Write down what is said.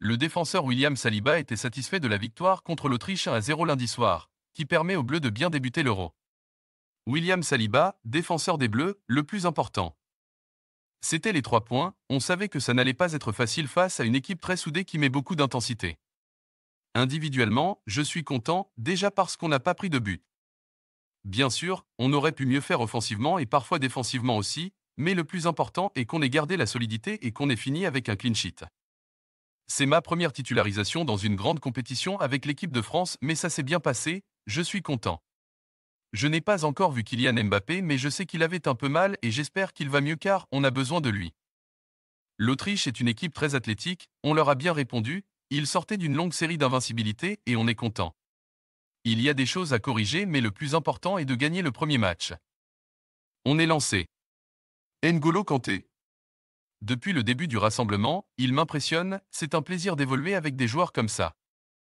Le défenseur William Saliba était satisfait de la victoire contre l'Autriche à 0 lundi soir, qui permet aux Bleus de bien débuter l'Euro. William Saliba, défenseur des Bleus, le plus important. C'était les trois points, on savait que ça n'allait pas être facile face à une équipe très soudée qui met beaucoup d'intensité. Individuellement, je suis content, déjà parce qu'on n'a pas pris de but. Bien sûr, on aurait pu mieux faire offensivement et parfois défensivement aussi, mais le plus important est qu'on ait gardé la solidité et qu'on ait fini avec un clean sheet. C'est ma première titularisation dans une grande compétition avec l'équipe de France, mais ça s'est bien passé, je suis content. Je n'ai pas encore vu Kylian Mbappé, mais je sais qu'il avait un peu mal et j'espère qu'il va mieux car on a besoin de lui. L'Autriche est une équipe très athlétique, on leur a bien répondu, ils sortaient d'une longue série d'invincibilités et on est content. Il y a des choses à corriger, mais le plus important est de gagner le premier match. On est lancé. N'Golo Kanté. Depuis le début du rassemblement, il m'impressionne, c'est un plaisir d'évoluer avec des joueurs comme ça.